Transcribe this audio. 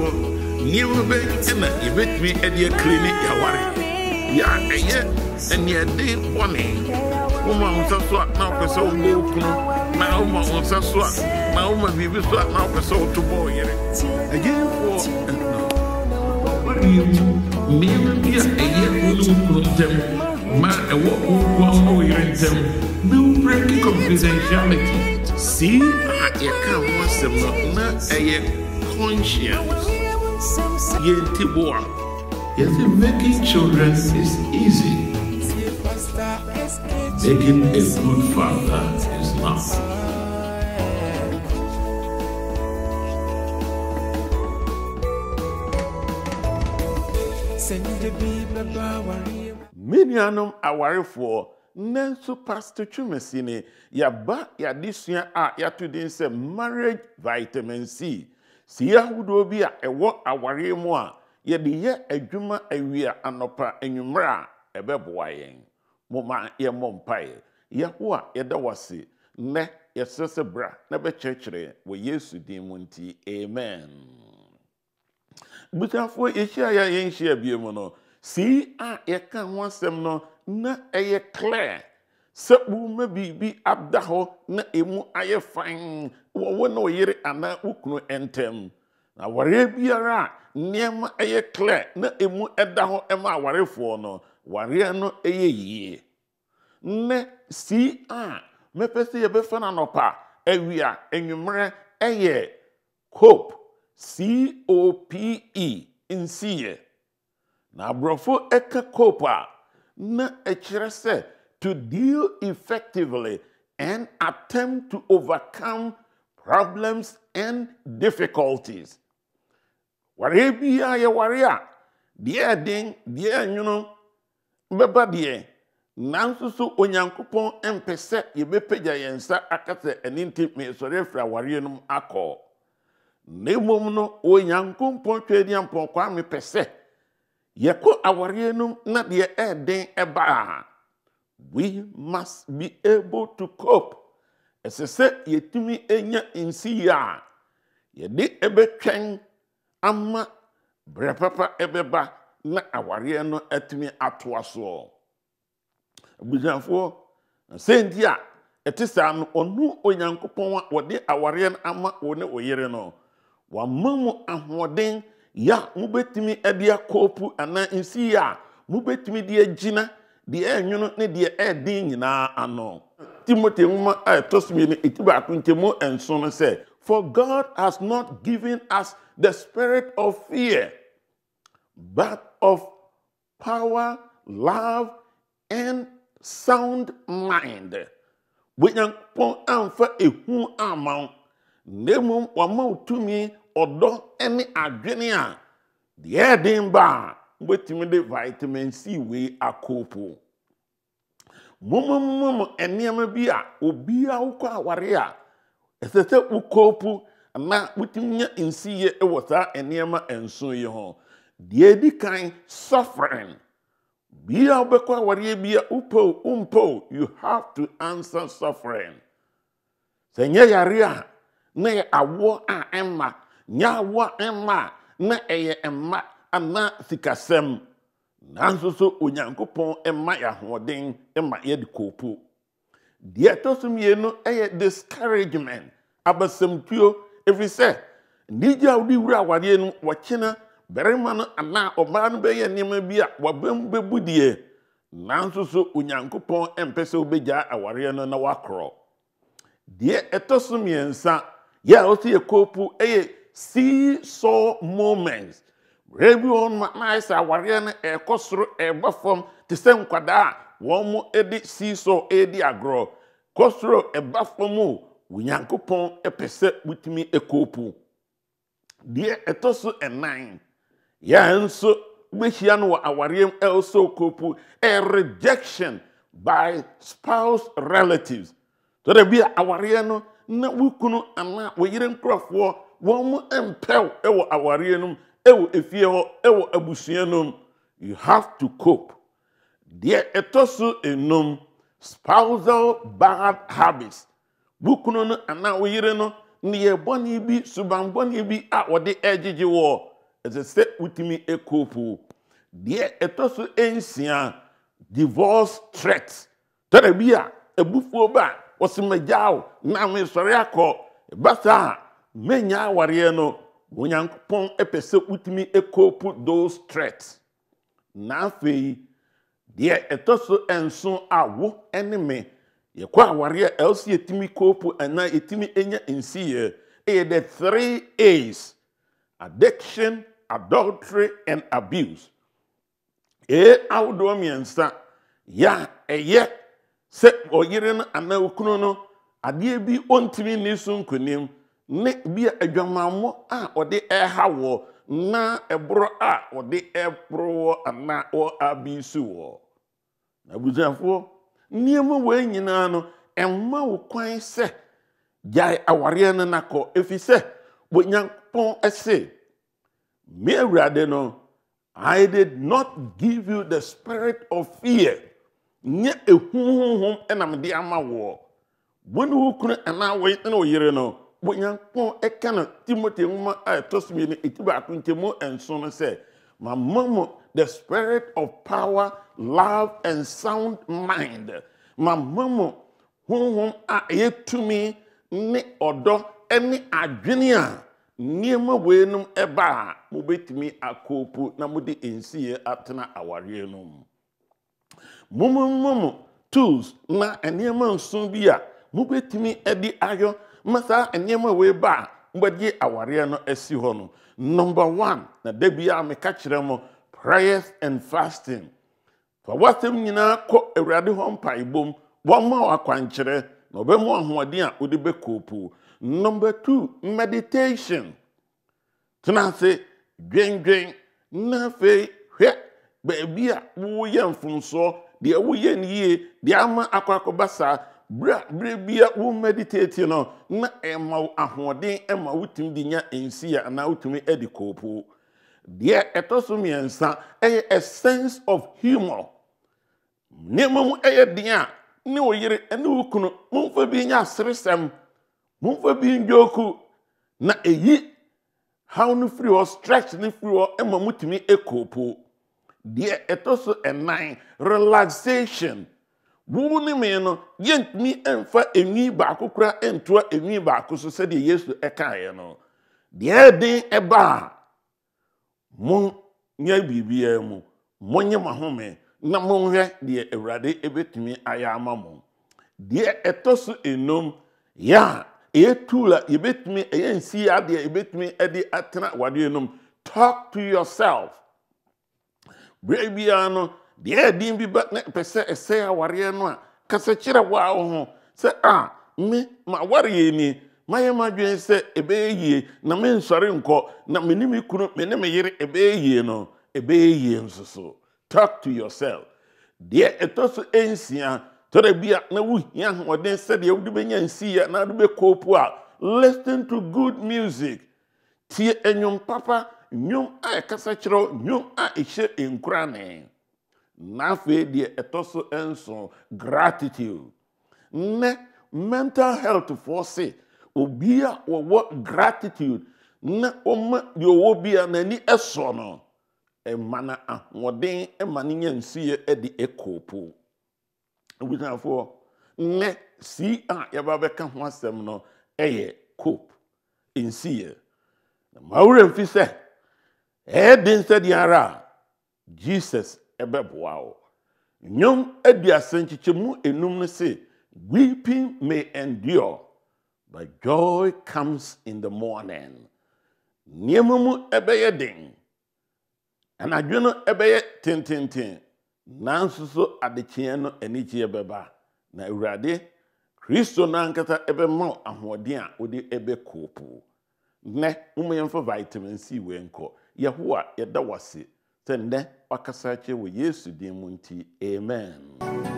wo nneɛma bɛ ɛna yɛbɛtumi ɛde akiri ne yɛaware yɛ a ɛyɛ ɛneɛden bɔne woma wo nsa so a na wopɛ sɛ wobɔ wo kunu na woma wo nsa so a na woma biribi so a na wopɛ sɛ woto bɔ wo yere agyeyifoɔ mmeɛma bi a ɛyɛ wo ne wo kunu ntam ma ɛwɔ wo wua ma wo yere ntam na wobreki confidentiality See, a yɛka wo asɛm no na ɛyɛ conscience. Yes, making children is easy. Making a good father is not. Many me nuanom awarefoɔ nnɛ nso pastor ba ne yɛaba yɛadesua a yɛato to sɛ marriage vitamin c sie ahodoɔ bi a ɛwɔ awareɛ mu a yɛde yɛ adwuma awia anɔpa anwummerɛ a ɛbɛboa yɛn moma yɛmmɔ mpaeɛ yɛho a yɛda wase nnɛ yɛsrɛ sɛ bra na bɛkyerɛkyerɛ wɔ yesu din mu nti amen busuafoɔ yɛhyia yɛ a yɛnhyia bio mu no sii a yɛka ho asɛm no na ɛyɛ clear sekpu me biribi ada hɔ na emu ayɛ fann wɔ na ɔyere ana wo kunu ntam na wareɛ biara a nneɛma ɛyɛ clear na emu ɛda hɔ ɛma awarefoɔ no wareɛ no ɛyɛ yie nnɛ sii a mɛpɛ sɛ yɛbɛfa no anɔpa awia enwummerɛ ɛyɛ hope cope e, nsiiɛ na aborɔfo ɛka cope a na ɛkyerɛ sɛ to deal effectively and attempt to overcome problems and difficulties. Ware biya yɛ ware a deɛ ɛden deɛ ɛnwono bɛba deɛ nanso so onyankopɔn mpɛ sɛ yɛbɛpagya yɛn nsa aka sɛ ɛne nti mesɔre afiri awareɛ nom akɔ na mmom no ding twa adi we must be able to cope ɛsɛ sɛ yɛtumi nya nsi yie a yɛde ɛbɛtwɛn ama berɛ papa ɛbɛba na awareɛ no atumi atoa soɔ abusuafoɔ sɛnti a ɛte saa no ɔno onyankopɔn a wɔde awareɛ no ama wo ne wo yere no wama mu ahoɔden yɛ a mobɛtumi de akɔɔpu anaa nsi yie a mobɛtumi de agyina deɛ ɛnwono ne deɛ ɛden nyinaa ano timothy nwoma a ɛtɔ so mmienu eti baako ntɛmu nson no sɛ for god has not given us the spirit of fear but of power love and sound mind bonyankopɔn amfa ehu ama wo na mmom wama wo tumi ɔdɔ ne adwene a deɛ ɛden baa wobɛtumi de vitamin c wei akoopo mmommom nneɛma bi a obiara wokɔ aware a ɛsɛ sɛ wokoopo anaa wotumi nya nsiyɛ wɔ saa nneɛma nson yi ho deɛ di kan suffering bia wobɛkɔ awareɛ bia wopɛo wompɛo you have to answer suffering sɛ nyɛ yare a na yɛ awoɔ a ɛma nyɛ awoɔ ɛma na ɛyɛ mma ana sikasɛm nanso so onyankopɔn ma yɛ ahoɔden ma yɛde koopo deɛ ɛtɔ so mmienu yɛ discouragement abasamtuo ɛfiri sɛ nigye a wode wura awareɛ no wɔkyena barima no anaa ɔbaa no bɛyɛ nneɛma bi a wabam bɛbu deɛ nanso so onyankopɔn mpɛ sɛ wobɛgyaa awareɛ no na wakorɔ deɛ ɛtɔ so mmiɛnsa yɛ a wɔsi yɛ koopo yɛ see saw moments ebi wɔn ma n'ayɛsɛ awareɛ no ɛkɔ soro ɛbɔ fam te sɛ nkwadaa a wɔn mo de seesaw redi agorɔ kɔ soro ɛba fam o onyankopɔn pɛ sɛ wotumi koopu deɛ ɛtɔ so ɛnan yɛn nso wobɛhyia no wɔ awareɛ mu ɛwɔsɛ koopu a rejection by spouse relatives so dɛ bi a awareɛ no na wo kunu anaa wo yere nkurɔfoɔ wɔn mo mpɛw wɔ awareɛ no mu. ɛwɔ efie hɔ ɛwɔ abusua nom you have to cope deɛ ɛtɔ so enum spousal bad habits bukunu no anaa oyere no nneɛ bɔne bi suban bɔne bi a wɔde ɛgyegye wɔ ɛsɛ sɛ wotumi ekopo deɛ ɛtɔ so nsia divorce threat tɛrɛ bi a ebufuo ba wɔsi mɛgyaw naam esɔre akɔ basa mɛnya awareɛ no. onyankopɔn pɛ sɛ wotumi ekopu those threats na afei deɛ ɛtɔ so nson a wo ne me yɛkɔ aware a ɛwɔ so yɛtumi kopu anaa yɛtumi nya nsiyɛ ɛyɛ the three a's addiction adultery and abuse ee ahodoɔ mmiɛnsa yɛ a ɛyɛ sɛ ɔyere no anaa okunu no adeɛ bi ɔntumi nni so nkonim ne bi a adwamammɔ a ɔde eha wo na ɛboro a ɔde ɛporo wɔ anaa wɔ abi so wɔ na abusuafoɔ nneɛma wei nyinaa no ɛmma wo kwan sɛ gyae awareɛ no nakɔ efi sɛ onyankopɔn ɛse me awurade no i did not give you the spirit of fear nyɛ ehu ena ɛnam ama woɔ bone wo kunu anaa wo ne wo yere no onyankopɔn ka no nwoma a ɛtɔ so mmienu ɛti baako nkyɛmu nson no sɛ mama mo the spirit of power love and sound mind mama mo honhom a ɛyɛ tumi ne ɔdɔ ne adwene a nneɛma weinom ɛba a mobɛtumi akoopo na mode nsie atena awareɛ no mu momommɔ tools na nneɛma nson bi a mobɛtumi de ayɔ mmasa nneɛma wei ba a mbɛgye awareɛ no asi hɔ no number one na da bi a meka kyerɛ mo prayers and fasting fa wasɛm nyinaa kɔ awurade hɔ mpaebom wɔma wɔ akwankyerɛ na ɔbɛmu ahoɔden a wode bɛkɔɔpoo number two meditation tena ase dwendwen na afei hwɛ baabi a woyɛ mfomsoɔ deɛ woyɛ no yie deɛ ama akɔ akɔba saa berɛ bia wo meditate no na ɛma wo ahoɔden ma wotumi de nya nsi anaa wotumi adi koopoo deɛ ɛtɔ so mmiɛnsa ɛyɛ a sense of humor nneɛma mu ɛyɛ den a ne wo yere ne wo kunu momfa bi nyɛ aseresɛm momfa bi ndwoku na ɛyi haw no firi hɔ stretch wo ne me no yɛntumi mfa enwi baako kora ntoa enwi baako so sɛdeɛ yesu ya no deɛ ɛden ebe a Mụ monyɛ biribiara mụ nye m ahụmị, na mụ monhwɛ deɛ awurade bɛtumi ayɛ ama mo deɛ ɛtɔ so enum yɛ a ɛyɛ tool a yɛbɛtumi ɛyɛ nsi adeɛ yɛbɛtumi de atena wadị nom talk to yourself berɛ biara no deɛ ɛdin bi bɛ ne pɛ sɛ ɛsɛ awareɛ no a kasakyerɛ kyerɛ waa wo ho sɛ a me ma awareɛ ni mayɛ m'adwene sɛ ɛbɛyɛ yie na mensɔre nkɔ na me ne me kunu me ne me yere ɛbɛyɛ yie no ɛbɛyɛ yie nso so talk to yourself deɛ ɛtɔ so ɛnsia tɔrɔ bi a na wohia ahoɔden sɛdeɛ wode bɛnya nsiiɛ na wode bɛkɔɔpo a listen to good music tie ɛnwom papa nnwom a ɛkasa kyerɛ nnwom a ɛhyɛ nkora ne na afei deɛ ɛtɔ e so nson gratitude nnɛ mental health foɔ se obi a wɔwɔ gratitude na ɔma deɛ ɔwɔ bi a n'ani ɛsɔ e no ɛma e na ahoɔden ɛma ne nya nsuo ɛde ɛkɔɔpo abusuafoɔ nnɛ sii a yɛba bɛka ho asɛm no ɛyɛ cope nsuo na mawura mfi sɛ ɛyɛ den sɛdeɛ ara a jesus ɛbɛboa wo nnwom aduasa nkyekyɛmu enum no se weeping may endure but joy comes in the morning nneɛma mu and den anadwo no ɛbɛyɛ tententen nanso so no na urade kristo no ankasa ɛbɛma ahoɔden a wode ɛbɛkoopo Ne woma vitamin c wei nkɔ yɛho sɛ nnɛ wakasa kyerɛ wɔ yesu din mu nti amen